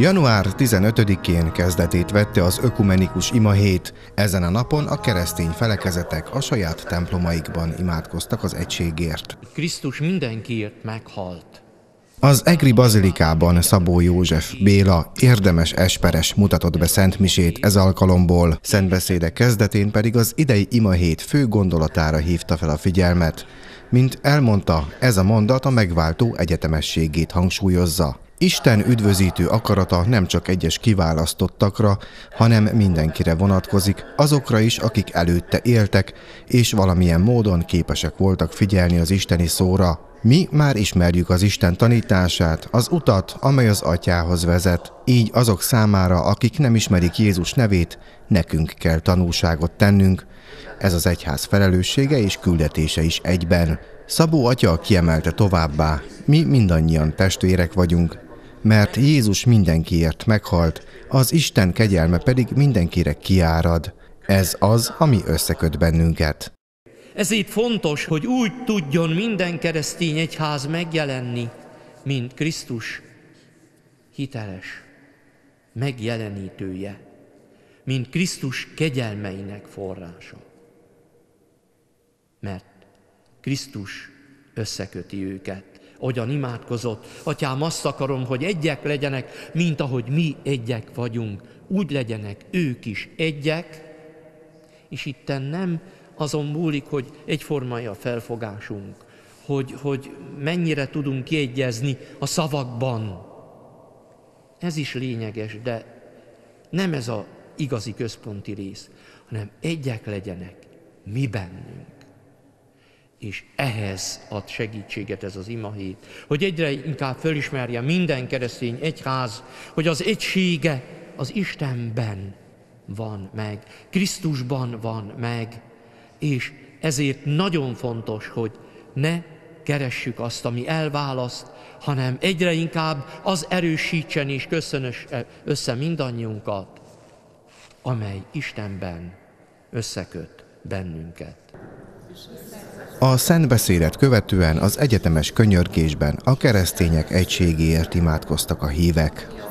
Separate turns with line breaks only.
Január 15-én kezdetét vette az ökumenikus ima hét. Ezen a napon a keresztény felekezetek a saját templomaikban imádkoztak az egységért.
Krisztus mindenkiért meghalt.
Az Egri Bazilikában Szabó József Béla érdemes esperes mutatott be szentmisét ez alkalomból, szentbeszéde kezdetén pedig az idei ima hét fő gondolatára hívta fel a figyelmet. Mint elmondta, ez a mondat a megváltó egyetemességét hangsúlyozza. Isten üdvözítő akarata nem csak egyes kiválasztottakra, hanem mindenkire vonatkozik, azokra is, akik előtte éltek, és valamilyen módon képesek voltak figyelni az isteni szóra. Mi már ismerjük az Isten tanítását, az utat, amely az atyához vezet. Így azok számára, akik nem ismerik Jézus nevét, nekünk kell tanulságot tennünk. Ez az egyház felelőssége és küldetése is egyben. Szabó atya kiemelte továbbá, mi mindannyian testvérek vagyunk, mert Jézus mindenkiért meghalt, az Isten kegyelme pedig mindenkire kiárad. Ez az, ami összeköt bennünket.
Ezért fontos, hogy úgy tudjon minden keresztény egyház megjelenni, mint Krisztus hiteles megjelenítője, mint Krisztus kegyelmeinek forrása. Mert Krisztus összeköti őket ahogyan imádkozott. Atyám, azt akarom, hogy egyek legyenek, mint ahogy mi egyek vagyunk. Úgy legyenek ők is egyek, és itten nem azon múlik, hogy egyformai a felfogásunk, hogy, hogy mennyire tudunk kiegyezni a szavakban. Ez is lényeges, de nem ez a igazi központi rész, hanem egyek legyenek mi bennünk és ehhez ad segítséget ez az imahét, hogy egyre inkább fölismerje minden keresztény egyház, hogy az egysége az Istenben van meg, Krisztusban van meg, és ezért nagyon fontos, hogy ne keressük azt, ami elválaszt, hanem egyre inkább az erősítsen és köszönös eh, össze mindannyiunkat, amely Istenben összeköt bennünket.
A beszélet követően az egyetemes könyörgésben a keresztények egységéért imádkoztak a hívek.